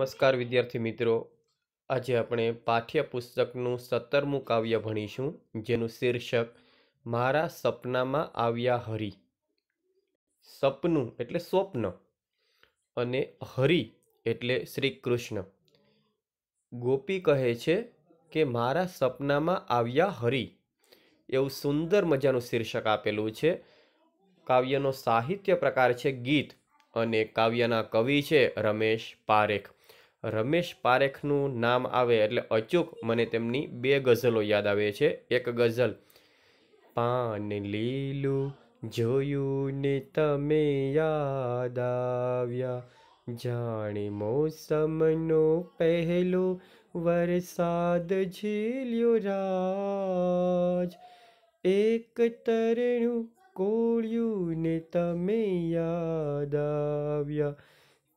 નમસ્કાર વિદ્યાર્થી મિત્રો આજે આપણે પાઠ્યપુસ્તકનું સત્તરમું કાવ્ય ભણીશું જેનું શીર્ષક મારા સપનામાં આવ્યા હરી સપનું એટલે સ્વપ્ન અને હરી એટલે શ્રી કૃષ્ણ ગોપી કહે છે કે મારા સપનામાં આવ્યા હરી એવું સુંદર મજાનું શીર્ષક આપેલું છે કાવ્યનો સાહિત્ય પ્રકાર છે ગીત અને કાવ્યના કવિ છે રમેશ પારેખ રમેશ પારેખનું નામ આવે એટલે અચૂક મને તેમની બે ગઝલો યાદ આવે છે એક ગઝલ પાન લીલું જોયું ને તમે યાદ આવ્યા જાણે મોસમનો પહેલો વરસાદ ઝીલ્યો રાજ એક તરણું કોળ્યું ને તમે યાદ આવ્યા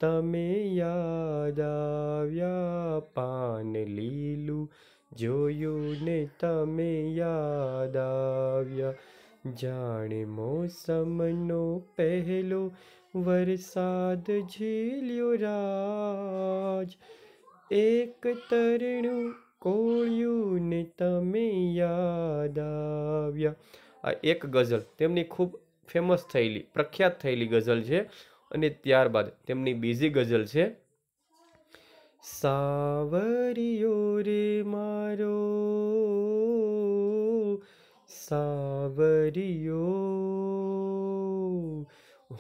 તમે યાદ આવ્યા પાન લીલું જોયું ને તમે યાદ આવ્યા જાણે મોસમનો પહેલો વરસાદ ઝીલ્યો રાજ એક તરણું કોળિયું ને તમે યાદ આવ્યા આ એક ગઝલ તેમની ખૂબ ફેમસ થયેલી પ્રખ્યાત થયેલી ગઝલ છે અને ત્યારબાદ તેમની બીજી ગઝલ છે સાવરિયો રે મારો સાવરિયો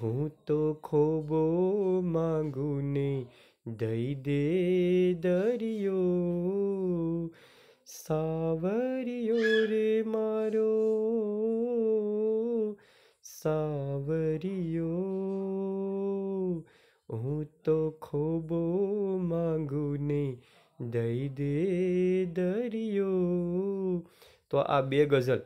હું તો ખોબો માગું ને દઈ દે દરિયો સાવરિયો રે મારો સાવરિયો હું તો ખોબો માંગુ ને દઈ દે દરિયો તો આ બે ગઝલ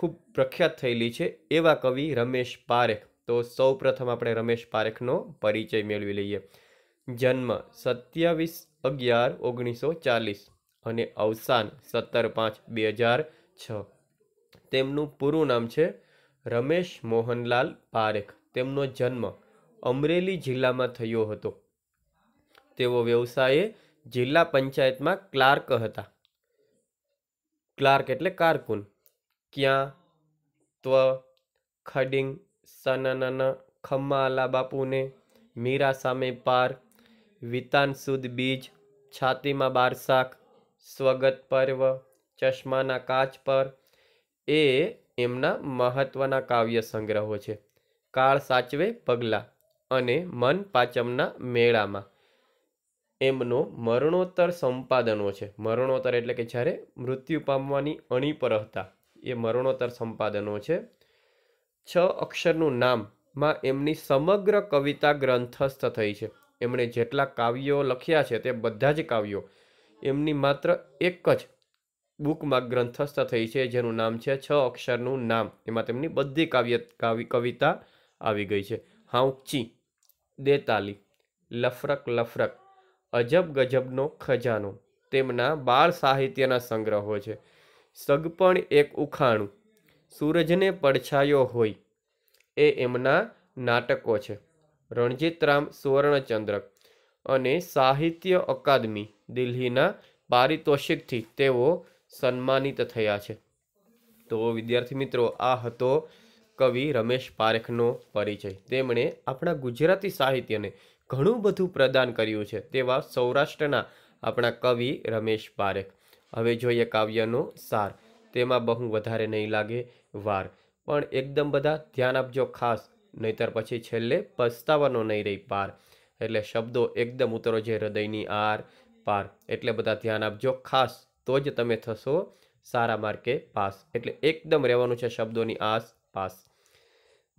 ખૂબ પ્રખ્યાત થયેલી છે એવા કવિ રમેશ પારેખ તો સૌ પ્રથમ આપણે રમેશ પારેખનો પરિચય મેળવી લઈએ જન્મ સત્યાવીસ અગિયાર ઓગણીસો ચાલીસ અને અવસાન સત્તર પાંચ બે હજાર છ તેમનું પૂરું નામ છે રમેશ મોહનલાલ પારેખ તેમનો જન્મ અમરેલી જિલ્લામાં થયો હતો તેઓ વ્યવસાયે જિલ્લા પંચાયતમાં ક્લાર્ક હતા ક્લાર્ક એટલે કારકુન ક્યાં ત્વ ખડિંગ સનાના ખમ્માલા બાપુને મીરા સામે પાર વિતાન સુદ બીજ છાતીમાં બારસાખ સ્વગત પર્વ ચશ્માના કાચ પર એ એમના મહત્ત્વના કાવ્ય સંગ્રહો છે કાળ સાચવે પગલાં અને મન પાચમના મેળામાં એમનો મરણોત્તર સંપાદનો છે મરણોત્તર એટલે કે જ્યારે મૃત્યુ પામવાની અણી પર હતા એ મરણોત્તર સંપાદનો છે છ અક્ષરનું નામમાં એમની સમગ્ર કવિતા ગ્રંથસ્થ થઈ છે એમણે જેટલા કાવ્યો લખ્યા છે તે બધા જ કાવ્યો એમની માત્ર એક જ બુકમાં ગ્રંથસ્થ થઈ છે જેનું નામ છે છ અક્ષરનું નામ એમાં તેમની બધી કાવ્ય કવિતા આવી ગઈ છે હાઉચી દેતાલી લફરક લફરક અજબ ગજબનો ખજાનો તેમના બાળ સાહિત્યના સંગ્રહો છે સગપણ એક ઉખાણું સૂરજને પડછાયો હોય એ એમના નાટકો છે રણજીતરામ સુવર્ણચંદ્રક અને સાહિત્ય અકાદમી દિલ્હીના પારિતોષિકથી તેઓ સન્માનિત થયા છે તો વિદ્યાર્થી મિત્રો આ હતો કવિ રમેશ પારેખનો પરિચય તેમણે આપણા ગુજરાતી સાહિત્યને ઘણું બધું પ્રદાન કર્યું છે તેવા સૌરાષ્ટ્રના આપણા કવિ રમેશ પારેખ હવે જોઈએ કાવ્યનો સાર તેમાં બહુ વધારે નહીં લાગે વાર પણ એકદમ બધા ધ્યાન આપજો ખાસ નહીતર પછી છેલ્લે પસ્તાવાનો નહીં રહી પાર એટલે શબ્દો એકદમ ઉતરો જે હૃદયની આર પાર એટલે બધા ધ્યાન આપજો ખાસ તો જ તમે થશો સારા માર્કે પાસ એટલે એકદમ રહેવાનું છે શબ્દોની આસ પાસ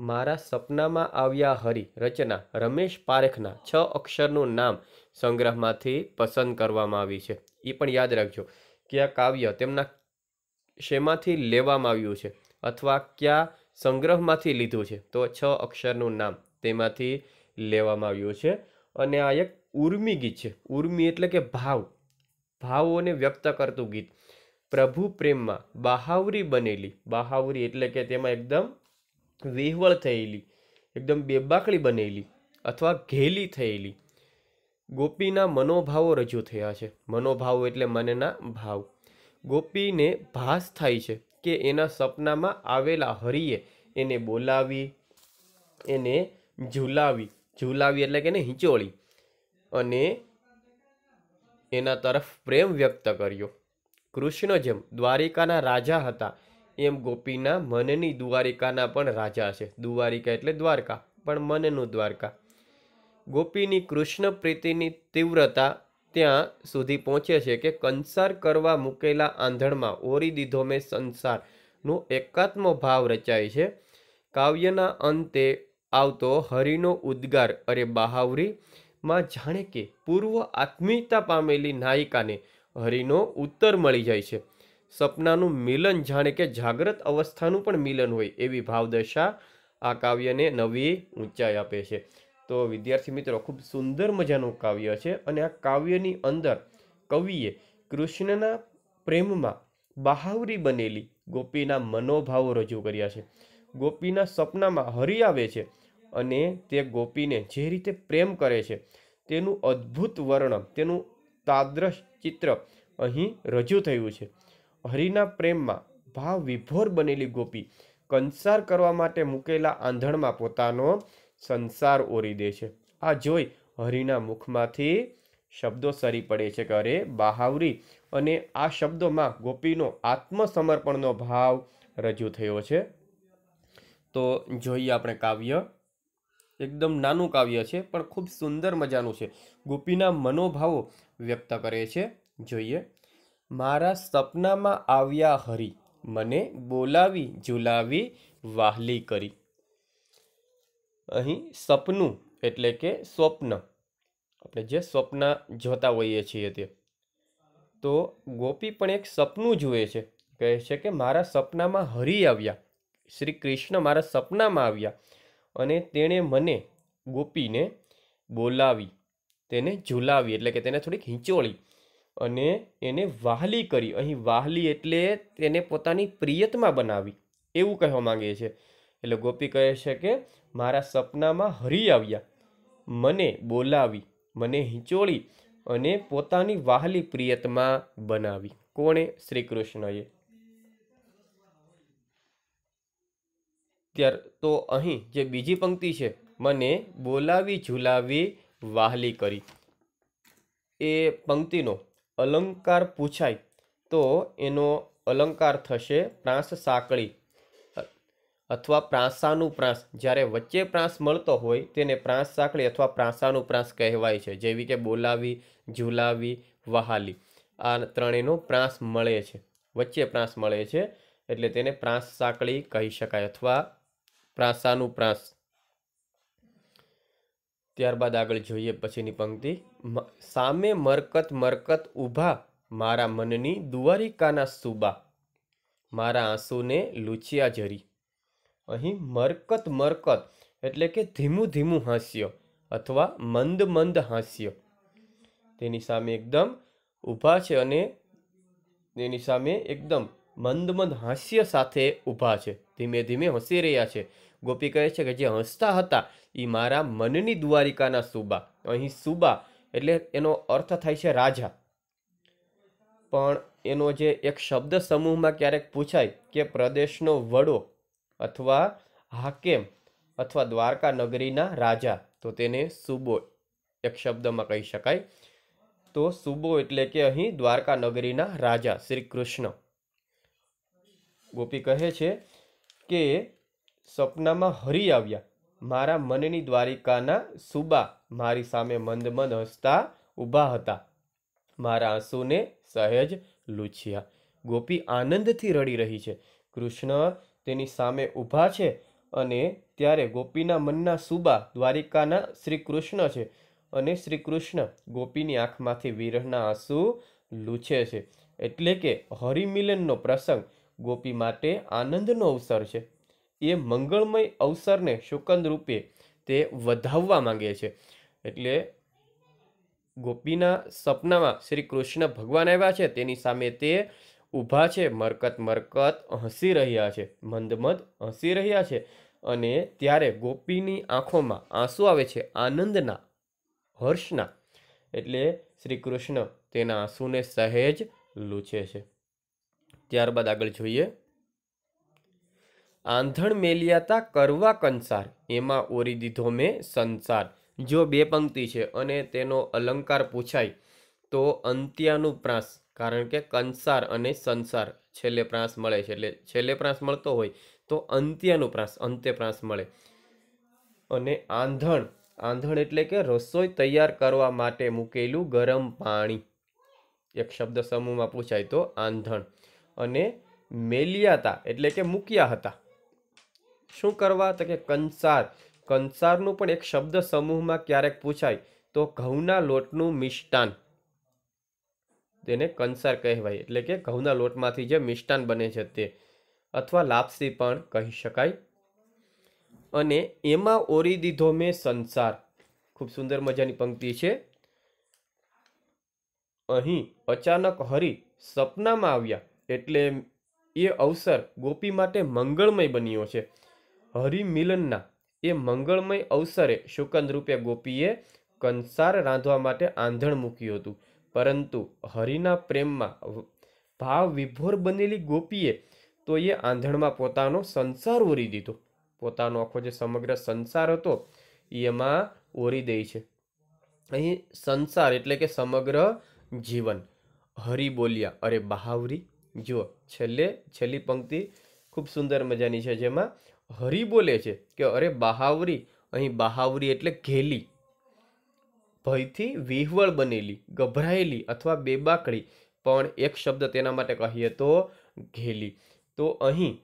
મારા સપનામાં આવ્યા હરી રચના રમેશ પારેખના છ અક્ષરનું નામ સંગ્રહમાંથી પસંદ કરવામાં આવી છે એ પણ યાદ રાખજો કે આ કાવ્ય તેમના શેમાંથી લેવામાં આવ્યું છે અથવા કયા સંગ્રહમાંથી લીધું છે તો છ અક્ષરનું નામ તેમાંથી લેવામાં આવ્યું છે અને આ એક ઉર્મી ગીત છે ઉર્મી એટલે કે ભાવ ભાવોને વ્યક્ત કરતું ગીત પ્રભુ પ્રેમમાં બહાવરી બનેલી બહાવરી એટલે કે તેમાં એકદમ વેહવળ થયેલી એકદમ બેબાકળી બનેલી અથવા ઘેલી થયેલી ગોપીના મનોભાવો રજૂ થયા છે મનોભાવો એટલે મનના ભાવ ગોપીને ભાસ થાય છે કે એના સપનામાં આવેલા હરિએ એને બોલાવી એને ઝુલાવી ઝુલાવી એટલે કે એને હિંચોળી અને એના તરફ પ્રેમ વ્યક્ત કર્યો કૃષ્ણ જેમ દ્વારિકાના રાજા હતા એમ ગોપીના મનની દ્વારિકાના પણ રાજા છે દ્વારિકા એટલે દ્વારકા પણ મનનું દ્વારકા ગોપીની કૃષ્ણ પ્રીતિની તીવ્રતા ત્યાં સુધી પહોંચે છે કે કંસાર કરવા મૂકેલા આંધણમાં ઓરી દીધો મેં સંસારનો એકાત્મ ભાવ રચાય છે કાવ્યના અંતે આવતો હરિનો ઉદ્ગાર અરે બહાવરીમાં જાણે કે પૂર્વ આત્મીયતા પામેલી નાયિકાને હરિનો ઉત્તર મળી જાય છે સપનાનું મિલન જાણે કે જાગ્રત અવસ્થાનું પણ મિલન હોય એવી ભાવદશા આ કાવ્યને નવી ઊંચાઈ આપે છે તો વિદ્યાર્થી મિત્રો ખૂબ સુંદર મજાનું કાવ્ય છે અને આ કાવ્યની અંદર કવિએ કૃષ્ણના પ્રેમમાં બહાવરી બનેલી ગોપીના મનોભાવો રજૂ કર્યા છે ગોપીના સપનામાં હરી આવે છે અને તે ગોપીને જે રીતે પ્રેમ કરે છે તેનું અદ્ભુત વર્ણન તેનું તાદ્રશ ચિત્ર અહીં રજૂ થયું છે હરિના પ્રેમમાં ભાવ વિભોર બનેલી ગોપી કંસાર કરવા માટે મૂકેલા આંધણમાં પોતાનો સંસાર ઓરી દે છે આ જોઈ હરિના મુખમાંથી શબ્દો સરી પડે છે કે અરે બહાવરી અને આ શબ્દોમાં ગોપીનો આત્મસમર્પણનો ભાવ રજૂ થયો છે તો જોઈએ આપણે કાવ્ય એકદમ નાનું કાવ્ય છે પણ ખૂબ સુંદર મજાનું છે ગોપીના મનોભાવો વ્યક્ત કરે છે જોઈએ મારા સપનામાં આવ્યા હરી મને બોલાવી ઝુલાવી વાહલી કરી અહીં સપનું એટલે કે સ્વપ્ન આપણે જે સ્વપ્ન જોતા હોઈએ છીએ તે તો ગોપી પણ એક સપનું જુએ છે કહે છે કે મારા સપનામાં હરી આવ્યા શ્રી કૃષ્ણ મારા સપનામાં આવ્યા અને તેણે મને ગોપીને બોલાવી તેને ઝુલાવી એટલે કે તેને થોડીક હિંચોળી અને એને વાહલી કરી અહીં વાહલી એટલે તેને પોતાની પ્રિયતમાં બનાવી એવું કહેવા માંગે છે એટલે ગોપી કહે છે કે મારા સપનામાં હરી આવ્યા મને બોલાવી મને હિંચોળી અને પોતાની વાહલી પ્રિયતમાં બનાવી કોણે શ્રી કૃષ્ણએ ત્યાર તો અહીં જે બીજી પંક્તિ છે મને બોલાવી ઝુલાવી વાહલી કરી એ પંક્તિનો અલંકાર પૂછાય તો એનો અલંકાર થશે પ્રાંસ સાંકળી અથવા પ્રાંસાનું પ્રાંસ જ્યારે વચ્ચે પ્રાંસ મળતો હોય તેને પ્રાંસ સાંકળી અથવા પ્રાંસાનું પ્રાંસ કહેવાય છે જેવી કે બોલાવી ઝુલાવી વહાલી આ ત્રણેયનો પ્રાસ મળે છે વચ્ચે પ્રાસ મળે છે એટલે તેને પ્રાંસ સાંકળી કહી શકાય અથવા પ્રાંસાનું પ્રાંસ ત્યારબાદ આગળ જોઈએ પછીની પંક્તિ સામે મરકત મરકત ઊભા મારા મનની દુવારિકાના સુબા મારા આંસુને લૂચિયા જરી અહીં મરકત મરકત એટલે કે ધીમું ધીમું હાસ્ય અથવા મંદ મંદ હાસ્ય તેની સામે એકદમ ઊભા છે અને તેની સામે એકદમ મંદ મંદ હાસ્ય સાથે ઊભા છે ધીમે ધીમે હસી રહ્યા છે ગોપી કહે છે કે જે હસતા હતા એ મારા મનની દ્વારિકાના સુબા અહીં સુબા એટલે એનો અર્થ થાય છે રાજા પણ એનો જે એક શબ્દ સમૂહમાં ક્યારેક પૂછાય કે પ્રદેશનો વડો અથવા હાકેમ અથવા દ્વારકા નગરીના રાજા તો તેને સુબો એક શબ્દમાં કહી શકાય તો સુબો એટલે કે અહીં દ્વારકા નગરીના રાજા શ્રી કૃષ્ણ ગોપી કહે છે કે સપનામાં હરી આવ્યા મારા મનની દ્વારિકાના સુબા મારી સામે મંદ મંદ હસતા ઊભા હતા મારા આંસુને સહેજ લૂછ્યા ગોપી આનંદથી રડી રહી છે કૃષ્ણ તેની સામે ઊભા છે અને ત્યારે ગોપીના મનના સુબા દ્વારિકાના શ્રી કૃષ્ણ છે અને શ્રી કૃષ્ણ ગોપીની આંખમાંથી વિરહના આંસુ લૂછે છે એટલે કે હરિમિલનનો પ્રસંગ ગોપી માટે આનંદનો અવસર છે એ મંગળમય અવસરને શુકંદ રૂપે તે વધાવવા માંગે છે એટલે ગોપીના સપનામાં શ્રી કૃષ્ણ ભગવાન આવ્યા છે તેની સામે તે ઊભા છે મરકત મરકત હસી રહ્યા છે મંદ મંદ હસી રહ્યા છે અને ત્યારે ગોપીની આંખોમાં આંસુ આવે છે આનંદના હર્ષના એટલે શ્રી કૃષ્ણ તેના આંસુને સહેજ લૂછે છે ત્યારબાદ આગળ જોઈએ આંધણ મેલિયાતા કરવા કંસાર એમાં ઓરી દીધો મેં સંસાર જો બે પંક્તિ છે અને તેનો અલંકાર પૂછાય તો અંત્યાનું પ્રાસ કારણ કે કંસાર અને સંસાર છેલ્લે પ્રાસ મળે છે એટલે છેલ્લે પ્રાસ મળતો હોય તો અંત્યનું પ્રાસ અંત્ય પ્રાસ મળે અને આંધણ આંધણ એટલે કે રસોઈ તૈયાર કરવા માટે મૂકેલું ગરમ પાણી એક શબ્દ સમૂહમાં પૂછાય તો આંધણ અને મેલિયાતા એટલે કે મૂક્યા હતા શું કરવા તો કે કંસાર કંસારનું પણ એક શબ્દ સમૂહમાં ક્યારેક પૂછાય તો ઘઉંના લોટનું મિષ્ટાન તેને કંસાર કહેવાય એટલે કે ઘઉંના લોટમાંથી જે મિષ્ટાન બને છે તે અથવા લાપસી પણ કહી શકાય અને એમાં ઓરી દીધો મેં સંસાર ખૂબ સુંદર મજાની પંક્તિ છે અહીં અચાનક હરી સપનામાં આવ્યા એટલે એ અવસર ગોપી માટે મંગળમય બન્યો છે હરિમિલનના એ મંગળમય અવસરે શુકંદરૂપે ગોપીએ કંસાર રાંધવા માટે આંધણ મૂક્યું હતું પરંતુ હરિના પ્રેમમાં ભાવ વિભોર બનેલી ગોપીએ તો એ આંધણમાં પોતાનો સંસાર ઓરી દીધો પોતાનો આખો જે સમગ્ર સંસાર હતો એમાં ઓરી દે છે અહીં સંસાર એટલે કે સમગ્ર જીવન હરિ બોલ્યા અરે બહાવરી જુઓ છેલ્લે છેલ્લી પંક્તિ ખૂબ સુંદર મજાની છે જેમાં હરી બોલે છે કે અરે બહાવરી અહીં બહાવરી એટલે ઘેલી ભયથી વિહવળ બનેલી ગભરાયેલી અથવા બેબાકડી પણ એક શબ્દ તેના માટે કહીએ તો ઘેલી તો અહીં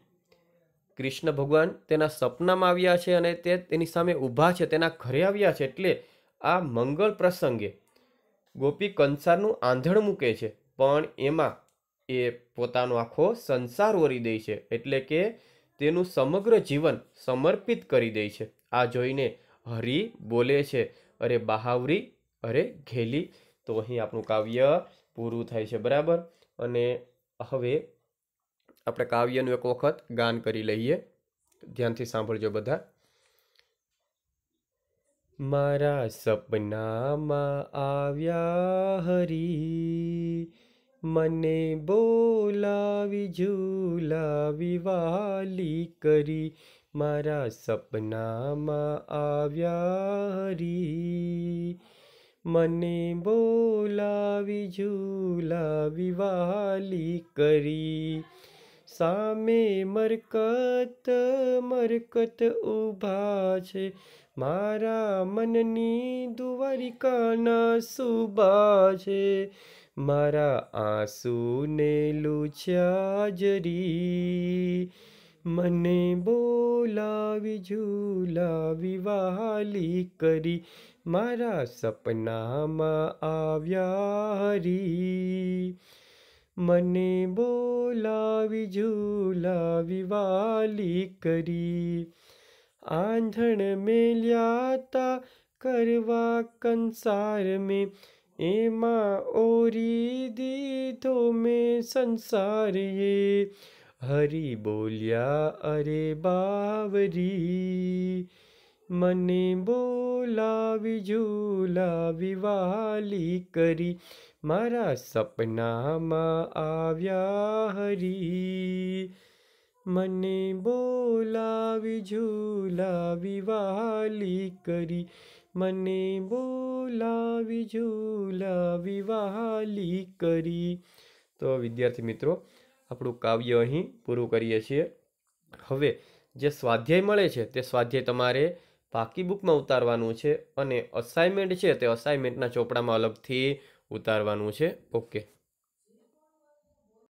કૃષ્ણ ભગવાન તેના સપનામાં આવ્યા છે અને તે તેની સામે ઊભા છે તેના ઘરે આવ્યા છે એટલે આ મંગળ પ્રસંગે ગોપી કંસારનું આંધણ મૂકે છે પણ એમાં એ પોતાનો આખો સંસાર ઓરી દે છે એટલે કે તેનું સમગ્ર જીવન સમર્પિત કરી દે છે આ જોઈને હરી બોલે છે અરે બહાવરી અરે ઘેલી તો અહીં આપણું કાવ્ય પૂરું થાય છે બરાબર અને હવે આપણે કાવ્યનું એક વખત ગાન કરી લઈએ ધ્યાનથી સાંભળજો બધા મારા સપનામાં આવ્યા હરી મને બોલાવી ઝૂલાવી વાલી કરી મારા સપનામાં આવ્યા હરી મને બોલાવી ઝૂલાવી વાલી કરી સામે મરકત મરકત ઊભા છે મારા મનની દુવારિકાના સુબા છે મારા આંસુને લૂછ્યા જરી મને બોલાવી ઝૂલાવી વાલી કરી મારા સપનામાં આવ્યા હરી મને બોલાવી ઝૂલાવી વાલી કરી આંધણ મેલ્યાતા કરવા કંસાર મેં એમાં ઓરી દીધો મેં સંસારે હરી બોલ્યા અરે બાવરી મને બોલાવી ઝુલાવી વાલી કરી મારા સપનામાં આવ્યા હરી મને બોલાવી ઝુલાવી વાલી કરી મને બોલાવી ઝુલાવી વાલી કરી તો વિદ્યાર્થી મિત્રો આપણું કાવ્ય અહીં પૂરું કરીએ છીએ હવે જે સ્વાધ્યાય મળે છે તે સ્વાધ્યાય તમારે પાકી બુકમાં ઉતારવાનું છે અને અસાઇનમેન્ટ છે તે અસાઇનમેન્ટના ચોપડામાં અલગથી ઉતારવાનું છે ઓકે